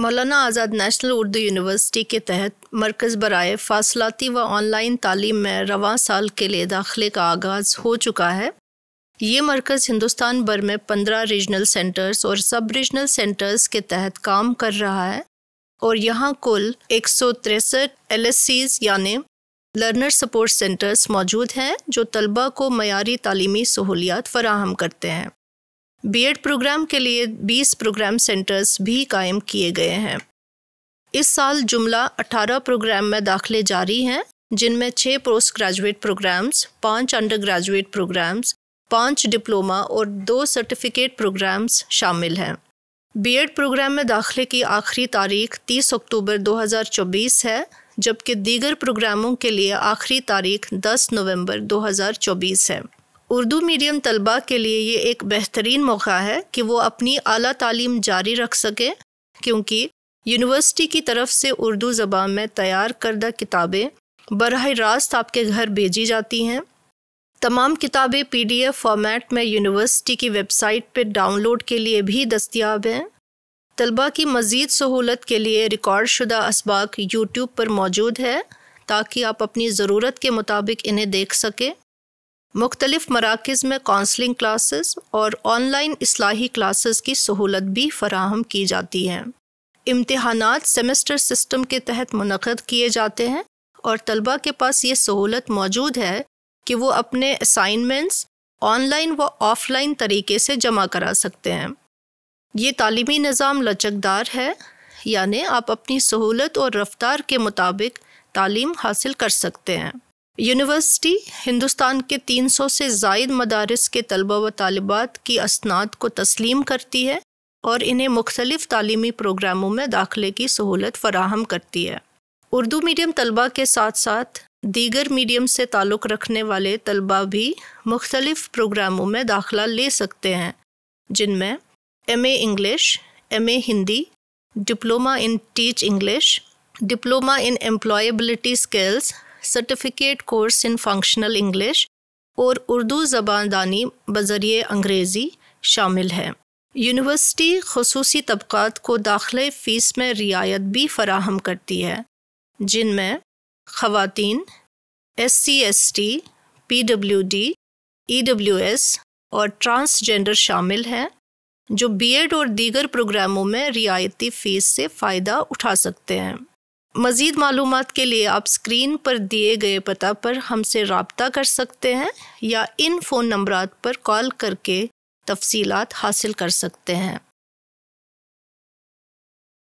मौलाना आज़ाद national Urdu university के तहत मरकज़ बरए फासलाती व ऑनलाइन तालीम में रवा साल के लिए दाखिले का आगाज़ हो चुका है ये मरकज़ हिंदुस्तान भर में पंद्रह रीजनल सेंटर्स और सब रीजनल सेंटर्स के तहत काम कर रहा है और यहाँ कुल एक सौ तिरसठ एल एस सीज यानि लर्नर सपोर्ट सेंटर्स मौजूद हैं जो तलबा को मयारी तालीमी सहूलियात फराहम करते हैं बीएड प्रोग्राम के लिए 20 प्रोग्राम सेंटर्स भी कायम किए गए हैं इस साल जुमला 18 प्रोग्राम में दाखिले जारी हैं जिनमें छः पोस्ट ग्रेजुएट प्रोग्राम्स पाँच अंडर ग्रेजुएट प्रोग्राम्स पाँच डिप्लोमा और दो सर्टिफिकेट प्रोग्राम्स शामिल हैं बीएड प्रोग्राम में दाखिले की आखिरी तारीख 30 अक्टूबर 2024 है जबकि दीगर प्रोग्रामों के लिए आखिरी तारीख 10 नवंबर 2024 है उर्दू मीडियम तलबा के लिए ये एक बेहतरीन मौका है कि वो अपनी अली तालीम जारी रख सकें क्योंकि यूनिवर्सिटी की तरफ से उर्दू ज़बान में तैयार करदा किताबें बरह रास्त आपके घर भेजी जाती हैं तमाम किताबें पीडीएफ फॉर्मेट में यूनिवर्सिटी की वेबसाइट पर डाउनलोड के लिए भी दस्तियाब हैं तलबा की मज़ीद सहूलत के लिए रिकॉर्ड शुदा इसबाक यूट्यूब पर मौजूद है ताकि आप अपनी ज़रूरत के मुताबिक इन्हें देख सकें मुख्तलिफ़ मराकज़ में काउंसलिंग क्लासेस और ऑनलाइन असलाही क्लासेस की सहूलत भी फराहम की जाती है इम्तहान सेमेस्टर सिस्टम के तहत मनद किए जाते हैं और तलबा के पास ये सहूलत मौजूद है कि वो अपने असाइनमेंट्स ऑनलाइन व ऑफ़लाइन तरीके से जमा करा सकते हैं ये तालीमी निज़ाम लचकदार है यानि आप अपनी सहूलत और रफ्तार के मुताबिक तालीम हासिल कर सकते हैं यूनिवर्सिटी हिंदुस्तान के 300 से जायद मदारस के तलबा व तालबात की असनाद को तस्लीम करती है और इन्हें मुख्तलिफ़ तली प्रोग्रामों में दाखिले की सहूलत फराहम करती है उर्दू मीडियम तलबा के साथ साथ दीगर मीडियम से ताल्लुक़ रखने वाले तलबा भी मुख्तलिफ़ प्रोग्रामों में दाखिला ले सकते हैं जिनमें M A English M A Hindi diploma in teach English diploma in employability skills certificate course in functional English और उर्दू ज़बानदानी बजरिए अंग्रेज़ी शामिल है यूनिवर्सिटी खसूसी तबक़ात को दाखिल फ़ीस में रियायत भी फराहम करती है जिनमें ख़वातीन S C S T P W D E W S और ट्रांसजेंडर शामिल हैं जो बी एड और दीगर प्रोग्रामों में रियायती फ़ीस से फ़ायदा उठा सकते हैं मज़ीद मालूम के लिए आप स्क्रीन पर दिए गए पता पर हमसे रबता कर सकते हैं या इन फ़ोन नंबर पर कॉल करके तफसीत हासिल कर सकते हैं